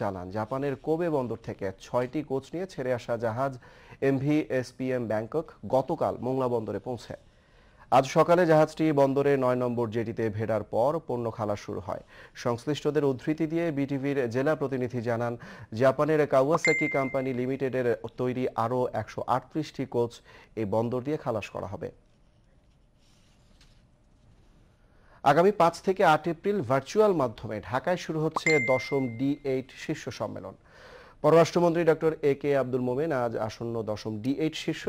চালান জাপানের কোবে বন্দর থেকে ছয়টি কোচ নিয়ে ছেড়ে আসা জাহাজ এমভি এসপিএম ব্যাংকক গতকাল মোংলা বন্দরে পৌঁছে আজ সকালে জাহাজটি বন্দরে নয় নম্বর জেটিতে ভেড়ার পর পণ্য খালাস শুরু হয় সংশ্লিষ্টদের উদ্ধৃতি দিয়ে বিটিভির জেলা প্রতিনিধি জানান জাপানের কাওয়াসাকি কোম্পানি লিমিটেডের তৈরি আরও একশো আটত্রিশটি কোচ এই বন্দর দিয়ে খালাস করা হবে আগামী পাঁচ থেকে আট এপ্রিল ভার্চুয়াল মাধ্যমে ঢাকায় শুরু হচ্ছে দশম ডি এইট শীর্ষ সম্মেলন পররাষ্ট্রমন্ত্রী ডক্টর এ কে আব্দুল মোমেন আজ আসন্ন দশম ডি এইট শীর্ষ